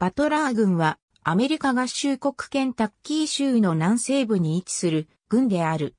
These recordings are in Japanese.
バトラー軍はアメリカ合衆国ンタッキー州の南西部に位置する軍である。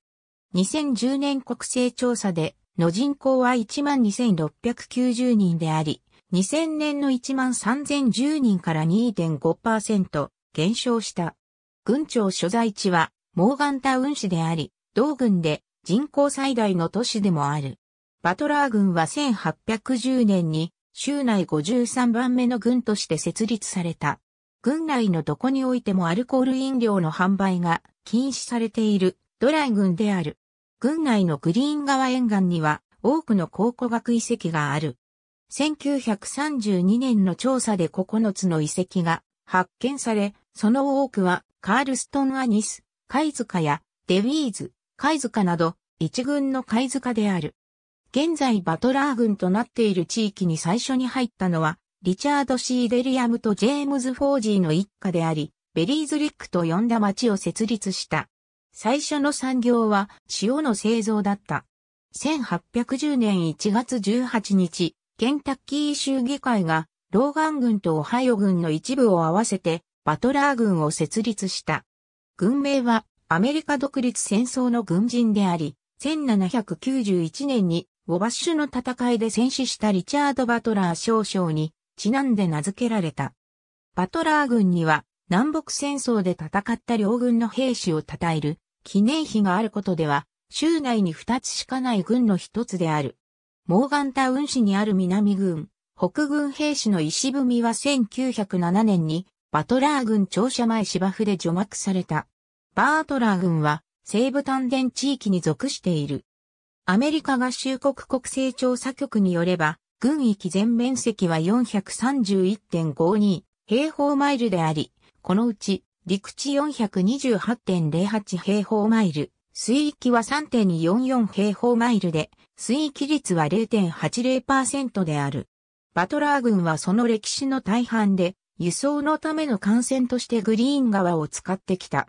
2010年国勢調査での人口は12,690人であり、2000年の13,010人から2.5%減少した。軍庁所在地はモーガンタウン市であり、同軍で人口最大の都市でもある。バトラー軍は1810年に州内53番目の軍として設立された。軍内のどこにおいてもアルコール飲料の販売が禁止されているドライ軍である。軍内のグリーン川沿岸には多くの考古学遺跡がある。1932年の調査で9つの遺跡が発見され、その多くはカールストン・アニス、貝塚やデウィーズ、貝塚など一群の貝塚である。現在バトラー軍となっている地域に最初に入ったのは、リチャード・シー・デリアムとジェームズ・フォージーの一家であり、ベリーズリックと呼んだ町を設立した。最初の産業は塩の製造だった。1810年1月18日、ケンタッキー州議会が、ローガン軍とオハイオ軍の一部を合わせて、バトラー軍を設立した。軍名は、アメリカ独立戦争の軍人であり、1791年にウォバッシュの戦いで戦死したリチャード・バトラー少将にちなんで名付けられた。バトラー軍には南北戦争で戦った両軍の兵士を称える記念碑があることでは州内に2つしかない軍の一つである。モーガンタウン市にある南軍、北軍兵士の石踏みは1907年にバトラー軍庁舎前芝生で除幕された。バートラー軍は西部丹田地域に属している。アメリカ合衆国国勢調査局によれば、軍域全面積は431.52平方マイルであり、このうち陸地428.08平方マイル、水域は3.44平方マイルで、水域率は0.80%である。バトラー軍はその歴史の大半で、輸送のための幹線としてグリーン川を使ってきた。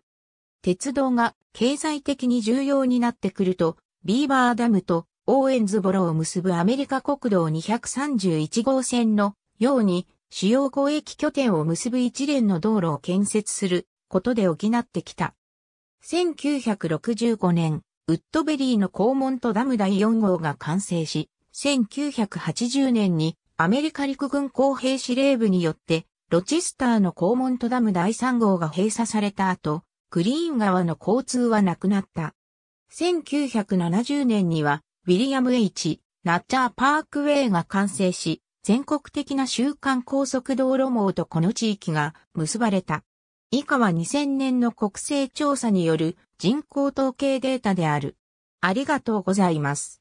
鉄道が経済的に重要になってくると、ビーバーダムとオーエンズボロを結ぶアメリカ国道231号線のように主要交易拠点を結ぶ一連の道路を建設することで補ってきた。1965年、ウッドベリーの高門とダム第4号が完成し、1980年にアメリカ陸軍工兵司令部によってロチスターの高門とダム第3号が閉鎖された後、グリーン川の交通はなくなった。1970年には、ウィリアム・ H・ ナッチャー・パークウェイが完成し、全国的な週間高速道路網とこの地域が結ばれた。以下は2000年の国勢調査による人口統計データである。ありがとうございます。